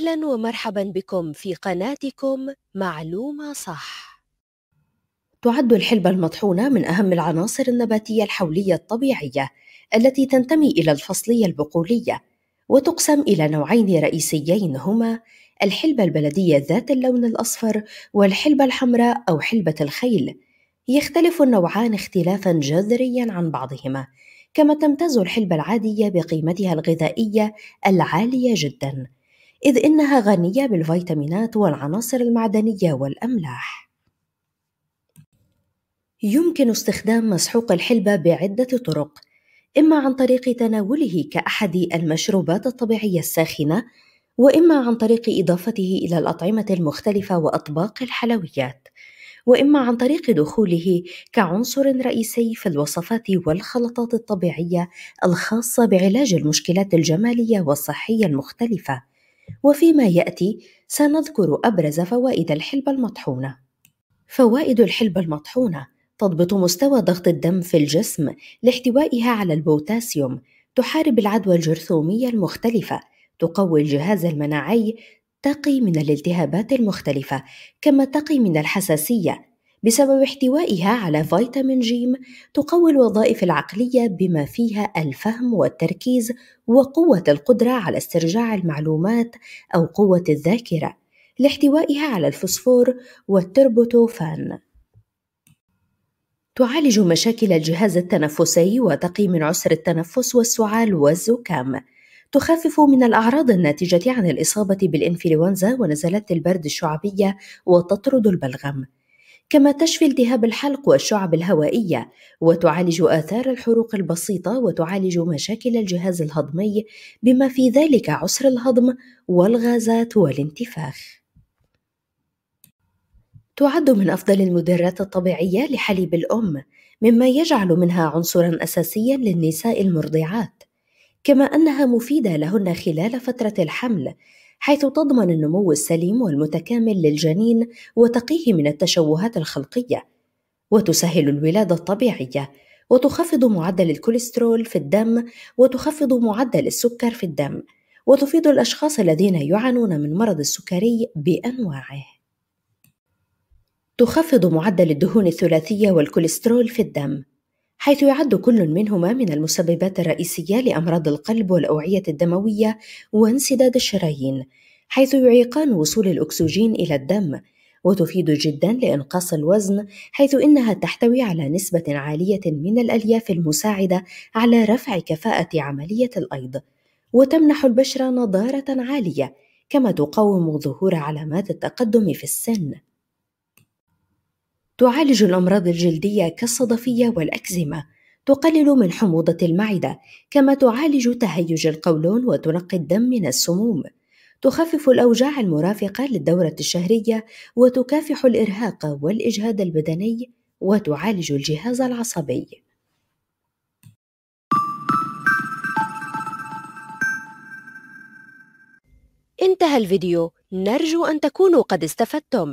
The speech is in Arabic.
أهلا ومرحبا بكم في قناتكم معلومة صح. تعد الحلبة المطحونة من أهم العناصر النباتية الحولية الطبيعية التي تنتمي إلى الفصلية البقولية، وتقسم إلى نوعين رئيسيين هما الحلبة البلدية ذات اللون الأصفر والحلبة الحمراء أو حلبة الخيل. يختلف النوعان اختلافا جذريا عن بعضهما، كما تمتاز الحلبة العادية بقيمتها الغذائية العالية جداً. إذ إنها غنية بالفيتامينات والعناصر المعدنية والأملاح. يمكن استخدام مسحوق الحلبة بعدة طرق، إما عن طريق تناوله كأحد المشروبات الطبيعية الساخنة، وإما عن طريق إضافته إلى الأطعمة المختلفة وأطباق الحلويات، وإما عن طريق دخوله كعنصر رئيسي في الوصفات والخلطات الطبيعية الخاصة بعلاج المشكلات الجمالية والصحية المختلفة وفيما يأتي سنذكر أبرز فوائد الحلبة المطحونة. فوائد الحلبة المطحونة تضبط مستوى ضغط الدم في الجسم لاحتوائها على البوتاسيوم، تحارب العدوى الجرثومية المختلفة، تقوي الجهاز المناعي، تقي من الالتهابات المختلفة، كما تقي من الحساسية، بسبب احتوائها على فيتامين جيم تقوي الوظائف العقلية بما فيها الفهم والتركيز وقوة القدرة على استرجاع المعلومات أو قوة الذاكرة لاحتوائها على الفوسفور والتربوتوفان تعالج مشاكل الجهاز التنفسي وتقي من عسر التنفس والسعال والزكام تخفف من الأعراض الناتجة عن الإصابة بالإنفلونزا ونزلات البرد الشعبية وتطرد البلغم كما تشفي التهاب الحلق والشعب الهوائية وتعالج آثار الحروق البسيطة وتعالج مشاكل الجهاز الهضمي بما في ذلك عسر الهضم والغازات والانتفاخ. تعد من أفضل المدرات الطبيعية لحليب الأم، مما يجعل منها عنصرا أساسيا للنساء المرضعات، كما أنها مفيدة لهن خلال فترة الحمل، حيث تضمن النمو السليم والمتكامل للجنين وتقيه من التشوهات الخلقية وتسهل الولادة الطبيعية وتخفض معدل الكوليسترول في الدم وتخفض معدل السكر في الدم وتفيد الأشخاص الذين يعانون من مرض السكري بأنواعه. تخفض معدل الدهون الثلاثية والكوليسترول في الدم حيث يعد كل منهما من المسببات الرئيسية لأمراض القلب والأوعية الدموية وانسداد الشرايين، حيث يعيقان وصول الأكسجين إلى الدم، وتفيد جدا لإنقاص الوزن حيث إنها تحتوي على نسبة عالية من الألياف المساعدة على رفع كفاءة عملية الأيض، وتمنح البشرة نضارة عالية، كما تقاوم ظهور علامات التقدم في السن. تعالج الأمراض الجلدية كالصدفية والأكزيما تقلل من حموضة المعدة كما تعالج تهيج القولون وتنقي الدم من السموم تخفف الأوجاع المرافقة للدورة الشهرية وتكافح الإرهاق والإجهاد البدني وتعالج الجهاز العصبي انتهى الفيديو نرجو أن تكونوا قد استفدتم